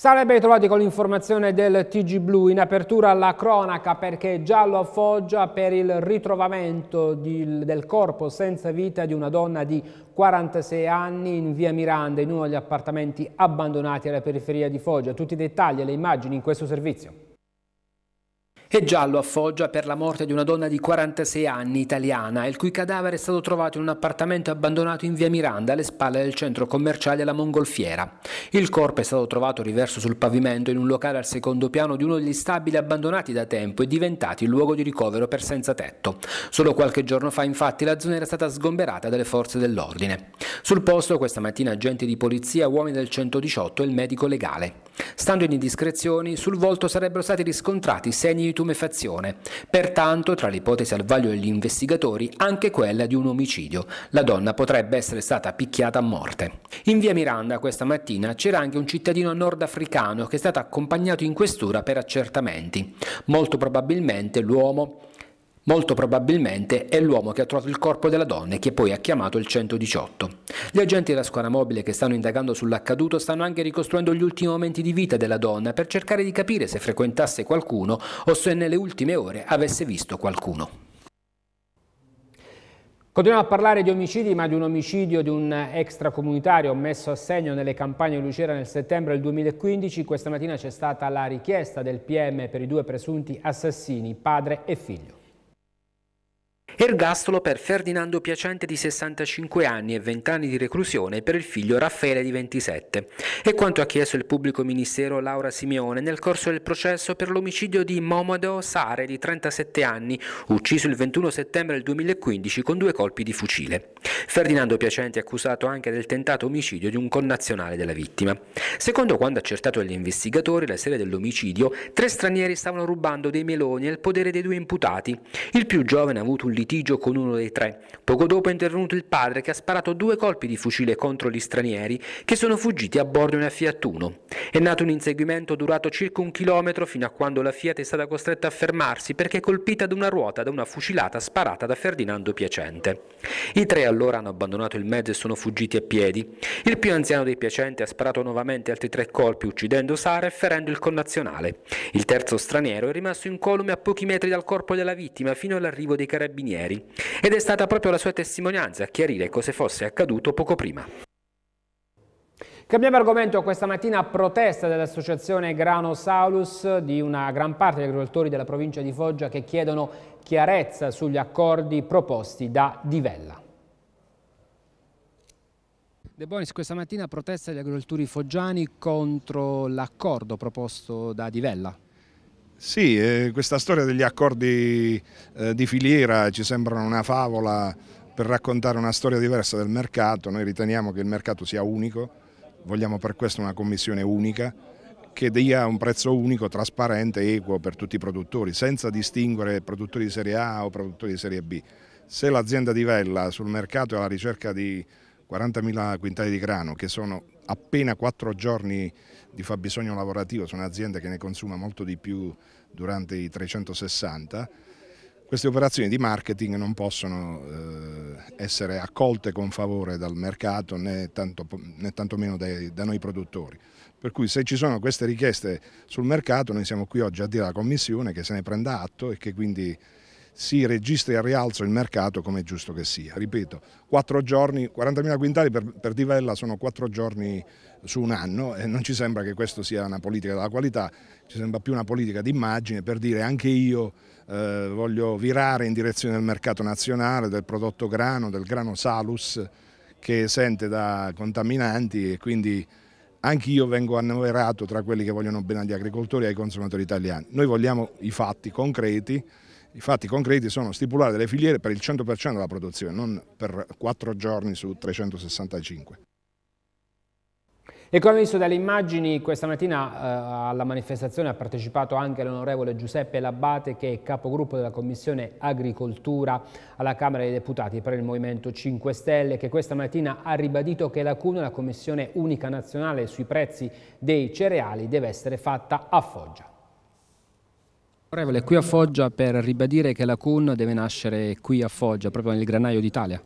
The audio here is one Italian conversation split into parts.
Sarebbe bentrovati con l'informazione del TG Blu. In apertura alla cronaca perché giallo a Foggia per il ritrovamento di, del corpo senza vita di una donna di 46 anni in via Miranda in uno degli appartamenti abbandonati alla periferia di Foggia. Tutti i dettagli e le immagini in questo servizio. È giallo a Foggia per la morte di una donna di 46 anni italiana, il cui cadavere è stato trovato in un appartamento abbandonato in via Miranda alle spalle del centro commerciale La Mongolfiera. Il corpo è stato trovato riverso sul pavimento in un locale al secondo piano di uno degli stabili abbandonati da tempo e diventati il luogo di ricovero per senza tetto. Solo qualche giorno fa infatti la zona era stata sgomberata dalle forze dell'ordine. Sul posto questa mattina agenti di polizia, uomini del 118 e il medico legale. Stando in indiscrezioni, sul volto sarebbero stati riscontrati segni di tumefazione, pertanto tra le ipotesi al vaglio degli investigatori anche quella di un omicidio. La donna potrebbe essere stata picchiata a morte. In via Miranda questa mattina c'era anche un cittadino nordafricano che è stato accompagnato in questura per accertamenti. Molto probabilmente l'uomo Molto probabilmente è l'uomo che ha trovato il corpo della donna e che poi ha chiamato il 118. Gli agenti della squadra mobile che stanno indagando sull'accaduto stanno anche ricostruendo gli ultimi momenti di vita della donna per cercare di capire se frequentasse qualcuno o se nelle ultime ore avesse visto qualcuno. Continuiamo a parlare di omicidi, ma di un omicidio di un extracomunitario messo a segno nelle campagne di Lucera nel settembre del 2015. Questa mattina c'è stata la richiesta del PM per i due presunti assassini, padre e figlio. Ergastolo per Ferdinando Piacente di 65 anni e 20 anni di reclusione per il figlio Raffaele di 27. E quanto ha chiesto il pubblico ministero Laura Simeone nel corso del processo per l'omicidio di Momodo Sare di 37 anni, ucciso il 21 settembre del 2015 con due colpi di fucile. Ferdinando Piacente è accusato anche del tentato omicidio di un connazionale della vittima. Secondo quanto accertato dagli investigatori, la sera dell'omicidio, tre stranieri stavano rubando dei meloni al podere dei due imputati. Il più giovane ha avuto un litigio litigio con uno dei tre. Poco dopo è intervenuto il padre che ha sparato due colpi di fucile contro gli stranieri che sono fuggiti a bordo di una Fiat 1. È nato un inseguimento durato circa un chilometro fino a quando la Fiat è stata costretta a fermarsi perché colpita da una ruota da una fucilata sparata da Ferdinando Piacente. I tre allora hanno abbandonato il mezzo e sono fuggiti a piedi. Il più anziano dei Piacente ha sparato nuovamente altri tre colpi uccidendo Sara e ferendo il connazionale. Il terzo straniero è rimasto incolume a pochi metri dal corpo della vittima fino all'arrivo dei carabinieri carabinieri ed è stata proprio la sua testimonianza a chiarire cosa fosse accaduto poco prima. Cambiamo argomento, questa mattina protesta dell'associazione Grano Saulus di una gran parte degli agricoltori della provincia di Foggia che chiedono chiarezza sugli accordi proposti da Divella. De Bonis questa mattina protesta degli agricoltori foggiani contro l'accordo proposto da Divella. Sì, eh, questa storia degli accordi eh, di filiera ci sembra una favola per raccontare una storia diversa del mercato, noi riteniamo che il mercato sia unico, vogliamo per questo una commissione unica che dia un prezzo unico, trasparente, equo per tutti i produttori, senza distinguere produttori di serie A o produttori di serie B. Se l'azienda di Vella sul mercato è alla ricerca di 40.000 quintali di grano, che sono appena quattro giorni di fabbisogno lavorativo su un'azienda che ne consuma molto di più durante i 360, queste operazioni di marketing non possono eh, essere accolte con favore dal mercato né, tanto, né tantomeno dai, da noi produttori. Per cui se ci sono queste richieste sul mercato noi siamo qui oggi a dire alla Commissione che se ne prenda atto e che quindi si registri a rialzo il mercato come è giusto che sia. Ripeto, 4 giorni, 40.000 quintali per, per Tivella sono 4 giorni su un anno e non ci sembra che questa sia una politica della qualità, ci sembra più una politica d'immagine per dire anche io eh, voglio virare in direzione del mercato nazionale, del prodotto grano, del grano salus che sente da contaminanti e quindi anche io vengo annoverato tra quelli che vogliono bene agli agricoltori e ai consumatori italiani. Noi vogliamo i fatti concreti i fatti concreti sono stipulare delle filiere per il 100% della produzione, non per 4 giorni su 365. E come visto dalle immagini, questa mattina eh, alla manifestazione ha partecipato anche l'onorevole Giuseppe Labbate che è capogruppo della Commissione Agricoltura alla Camera dei Deputati per il Movimento 5 Stelle che questa mattina ha ribadito che la CUNA, la Commissione Unica Nazionale sui prezzi dei cereali, deve essere fatta a Foggia. Onorevole, qui a Foggia per ribadire che la CUN deve nascere qui a Foggia, proprio nel granaio d'Italia.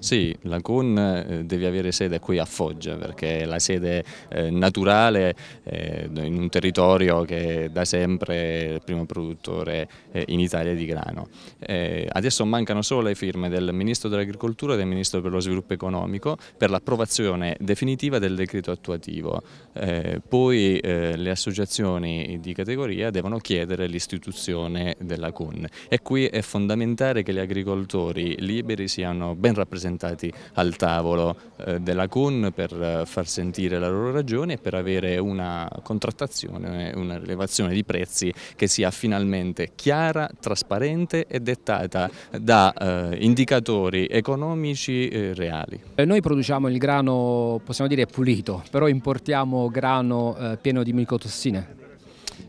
Sì, la CUN eh, deve avere sede qui a Foggia perché è la sede eh, naturale eh, in un territorio che da sempre è il primo produttore in Italia di grano. adesso mancano solo le firme del Ministro dell'Agricoltura e del Ministro per lo Sviluppo Economico per l'approvazione definitiva del decreto attuativo. poi le associazioni di categoria devono chiedere l'istituzione della CUN e qui è fondamentale che gli agricoltori liberi siano ben rappresentati rappresentati al tavolo eh, della CUN per eh, far sentire la loro ragione e per avere una contrattazione, una rilevazione di prezzi che sia finalmente chiara, trasparente e dettata da eh, indicatori economici eh, reali. Eh, noi produciamo il grano, possiamo dire pulito, però importiamo grano eh, pieno di micotossine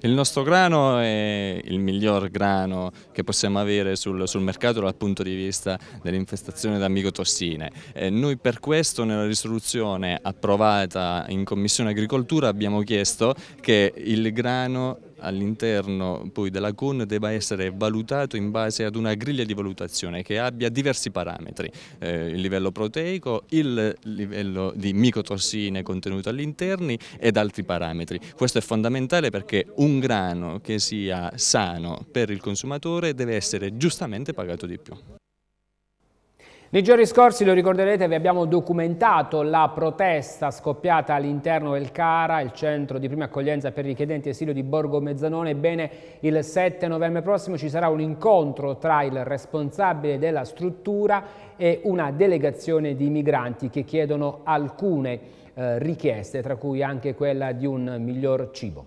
il nostro grano è il miglior grano che possiamo avere sul, sul mercato dal punto di vista dell'infestazione da micotossine. Eh, noi per questo nella risoluzione approvata in Commissione Agricoltura abbiamo chiesto che il grano all'interno poi della CON debba essere valutato in base ad una griglia di valutazione che abbia diversi parametri, eh, il livello proteico, il livello di micotossine contenute all'interno ed altri parametri. Questo è fondamentale perché un grano che sia sano per il consumatore deve essere giustamente pagato di più. Nei giorni scorsi, lo ricorderete, vi abbiamo documentato la protesta scoppiata all'interno del CARA, il centro di prima accoglienza per richiedenti asilo di Borgo Mezzanone. Ebbene, il 7 novembre prossimo ci sarà un incontro tra il responsabile della struttura e una delegazione di migranti che chiedono alcune eh, richieste, tra cui anche quella di un miglior cibo.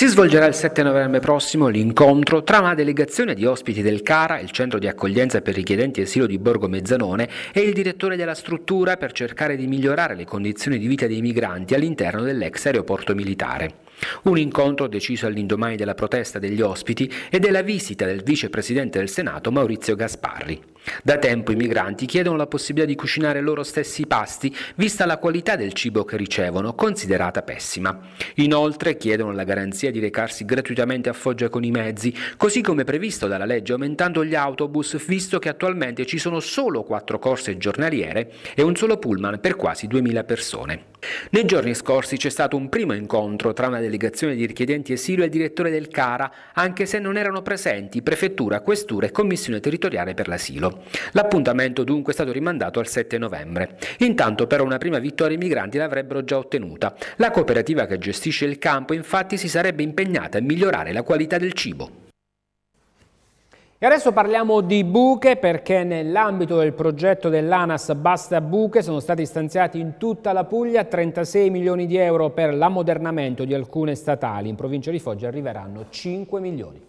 Si svolgerà il 7 novembre prossimo l'incontro tra una delegazione di ospiti del CARA, il centro di accoglienza per richiedenti asilo di Borgo Mezzanone, e il direttore della struttura per cercare di migliorare le condizioni di vita dei migranti all'interno dell'ex aeroporto militare. Un incontro deciso all'indomani della protesta degli ospiti e della visita del vicepresidente del Senato Maurizio Gasparri. Da tempo i migranti chiedono la possibilità di cucinare loro stessi i pasti, vista la qualità del cibo che ricevono, considerata pessima. Inoltre chiedono la garanzia di recarsi gratuitamente a Foggia con i mezzi, così come previsto dalla legge aumentando gli autobus, visto che attualmente ci sono solo quattro corse giornaliere e un solo pullman per quasi 2000 persone. Nei giorni scorsi c'è stato un primo incontro tra una delegazione di richiedenti asilo e il direttore del CARA, anche se non erano presenti prefettura, questura e commissione territoriale per l'asilo. L'appuntamento dunque è stato rimandato al 7 novembre. Intanto però una prima vittoria i migranti l'avrebbero già ottenuta. La cooperativa che gestisce il campo infatti si sarebbe impegnata a migliorare la qualità del cibo. E adesso parliamo di buche perché nell'ambito del progetto dell'ANAS Basta Buche sono stati stanziati in tutta la Puglia 36 milioni di euro per l'ammodernamento di alcune statali. In provincia di Foggia arriveranno 5 milioni.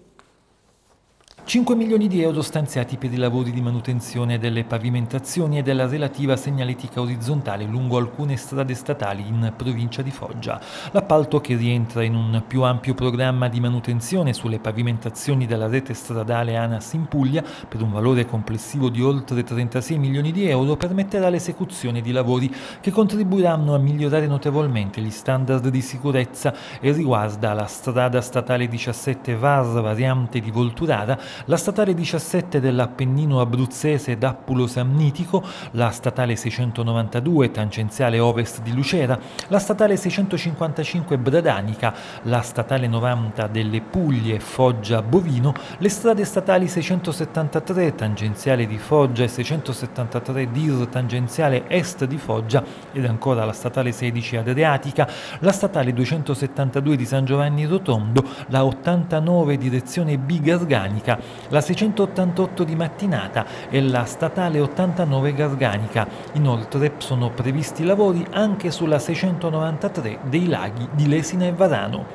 5 milioni di euro stanziati per i lavori di manutenzione delle pavimentazioni e della relativa segnaletica orizzontale lungo alcune strade statali in provincia di Foggia. L'appalto che rientra in un più ampio programma di manutenzione sulle pavimentazioni della rete stradale ANAS in Puglia per un valore complessivo di oltre 36 milioni di euro permetterà l'esecuzione di lavori che contribuiranno a migliorare notevolmente gli standard di sicurezza e riguarda la strada statale 17 VAR variante di Volturara la statale 17 dell'Appennino abruzzese d'Appulo-Samnitico, la statale 692 tangenziale ovest di Lucera, la statale 655 Bradanica, la statale 90 delle Puglie Foggia-Bovino, le strade statali 673 tangenziale di Foggia e 673 dir tangenziale est di Foggia ed ancora la statale 16 Adriatica, la statale 272 di San Giovanni Rotondo, la 89 direzione B Garganica, la 688 di Mattinata e la statale 89 Garganica. Inoltre sono previsti lavori anche sulla 693 dei laghi di Lesina e Varano.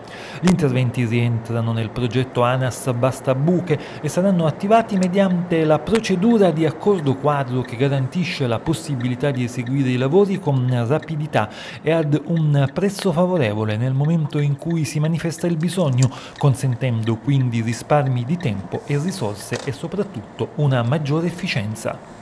Gli interventi rientrano nel progetto ANAS Basta Buche e saranno attivati mediante la procedura di accordo quadro che garantisce la possibilità di eseguire i lavori con rapidità e ad un prezzo favorevole nel momento in cui si manifesta il bisogno, consentendo quindi risparmi di tempo e e risorse e soprattutto una maggiore efficienza.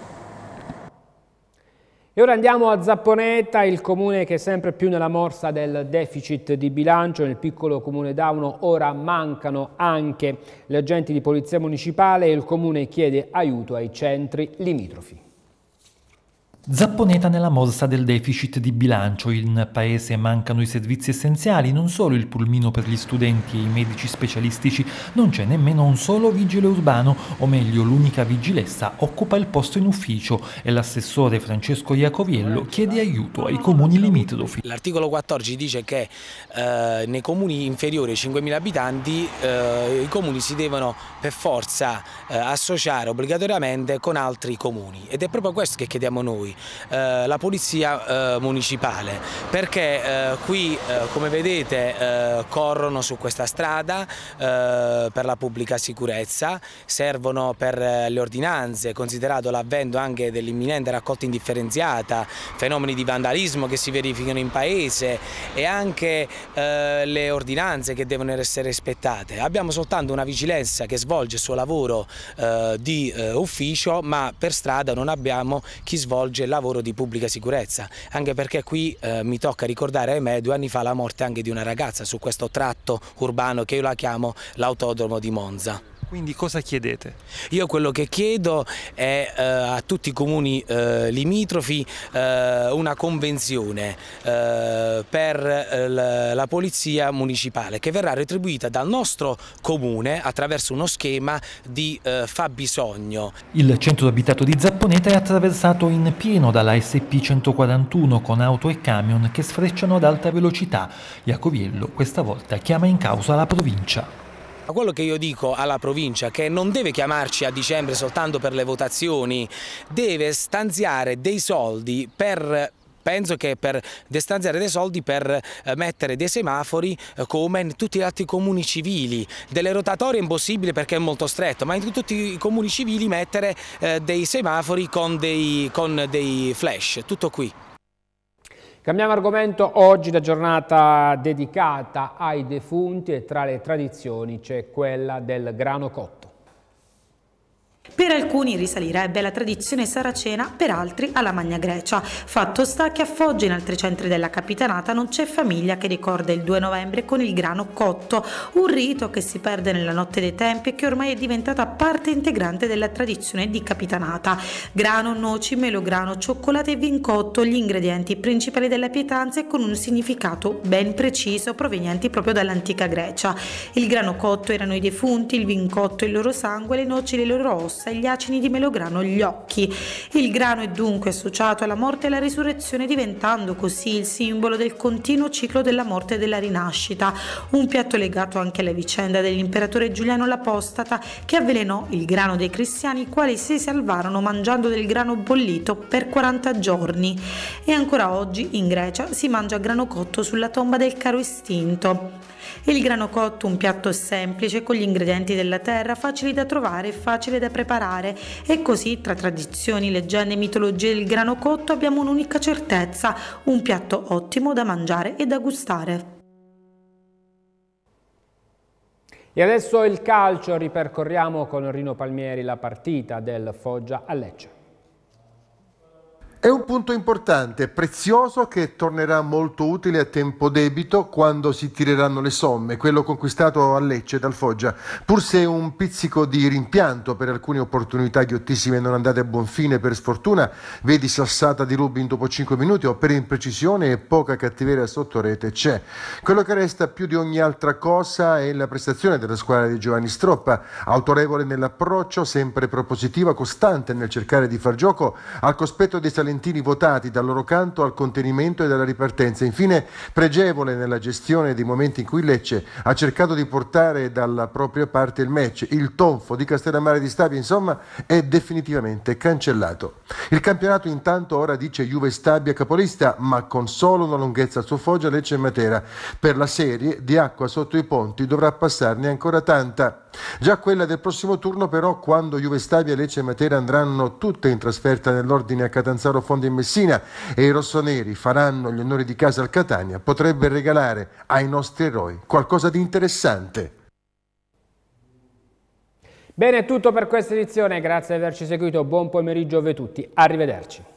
E ora andiamo a Zapponeta, il comune che è sempre più nella morsa del deficit di bilancio. Nel piccolo comune Dauno ora mancano anche gli agenti di polizia municipale e il comune chiede aiuto ai centri limitrofi. Zapponeta nella mossa del deficit di bilancio. In paese mancano i servizi essenziali, non solo il pulmino per gli studenti e i medici specialistici, non c'è nemmeno un solo vigile urbano, o meglio l'unica vigilessa occupa il posto in ufficio e l'assessore Francesco Iacoviello chiede aiuto ai comuni limitrofi. L'articolo 14 dice che eh, nei comuni inferiori ai 5.000 abitanti eh, i comuni si devono per forza eh, associare obbligatoriamente con altri comuni ed è proprio questo che chiediamo noi eh, la Polizia eh, Municipale, perché eh, qui eh, come vedete eh, corrono su questa strada eh, per la pubblica sicurezza, servono per le ordinanze, considerato l'avvento anche dell'imminente raccolta indifferenziata, fenomeni di vandalismo che si verificano in paese e anche le ordinanze che devono essere rispettate. Abbiamo soltanto una vigilanza che svolge il suo lavoro di ufficio, ma per strada non abbiamo chi svolge il lavoro di pubblica sicurezza, anche perché qui eh, mi tocca ricordare ahimè due anni fa la morte anche di una ragazza su questo tratto urbano che io la chiamo l'autodromo di Monza. Quindi cosa chiedete? Io quello che chiedo è eh, a tutti i comuni eh, limitrofi eh, una convenzione eh, per eh, la polizia municipale che verrà retribuita dal nostro comune attraverso uno schema di eh, fabbisogno. Il centro abitato di Zapponeta è attraversato in pieno dalla SP141 con auto e camion che sfrecciano ad alta velocità. Iacoviello questa volta chiama in causa la provincia. Quello che io dico alla provincia è che non deve chiamarci a dicembre soltanto per le votazioni, deve stanziare dei soldi per penso che per destanziare dei soldi per eh, mettere dei semafori eh, come in tutti gli altri comuni civili, delle rotatorie è impossibile perché è molto stretto, ma in tutti i comuni civili mettere eh, dei semafori con dei, con dei flash, tutto qui. Cambiamo argomento, oggi la giornata dedicata ai defunti e tra le tradizioni c'è quella del grano cotto. Per alcuni risalirebbe alla tradizione saracena, per altri alla Magna Grecia. Fatto sta che a Foggia, in altri centri della capitanata, non c'è famiglia che ricorda il 2 novembre con il grano cotto, un rito che si perde nella notte dei tempi e che ormai è diventata parte integrante della tradizione di capitanata. Grano, noci, melograno, cioccolato e vin cotto, gli ingredienti principali della pietanza e con un significato ben preciso provenienti proprio dall'antica Grecia. Il grano cotto erano i defunti, il vin cotto il loro sangue, le noci le loro ossa passa agli acini di Melograno gli occhi. Il grano è dunque associato alla morte e alla risurrezione diventando così il simbolo del continuo ciclo della morte e della rinascita, un piatto legato anche alla vicenda dell'imperatore Giuliano l'Apostata che avvelenò il grano dei cristiani i quali si salvarono mangiando del grano bollito per 40 giorni e ancora oggi in Grecia si mangia grano cotto sulla tomba del caro istinto. Il grano cotto, un piatto semplice con gli ingredienti della terra, facili da trovare e facile da preparare. E così, tra tradizioni, leggende, mitologie del grano cotto, abbiamo un'unica certezza, un piatto ottimo da mangiare e da gustare. E adesso il calcio, ripercorriamo con Rino Palmieri la partita del Foggia a Lecce. È un punto importante, prezioso, che tornerà molto utile a tempo debito quando si tireranno le somme, quello conquistato a Lecce dal Foggia, pur se un pizzico di rimpianto per alcune opportunità ghiottissime non andate a buon fine per sfortuna, vedi sassata di Rubin dopo 5 minuti o per imprecisione e poca cattiveria sotto rete c'è. Quello che resta più di ogni altra cosa è la prestazione della squadra di Giovanni Stroppa, autorevole nell'approccio, sempre propositiva, costante nel cercare di far gioco, al cospetto dei salenti salentini votati dal loro canto al contenimento e alla ripartenza. Infine, pregevole nella gestione dei momenti in cui Lecce ha cercato di portare dalla propria parte il match. Il tonfo di Castellammare di Stabia, insomma, è definitivamente cancellato. Il campionato intanto ora dice Juve Stabia capolista, ma con solo una lunghezza al suo Foggia, Lecce e Matera. Per la serie di acqua sotto i ponti dovrà passarne ancora tanta. Già quella del prossimo turno però, quando Juve Stabia, Lecce e Matera andranno tutte in trasferta nell'ordine a Catanzaro Fondo in Messina e i rossoneri faranno gli onori di casa al Catania, potrebbe regalare ai nostri eroi qualcosa di interessante. Bene, è tutto per questa edizione, grazie di averci seguito, buon pomeriggio a voi tutti, arrivederci.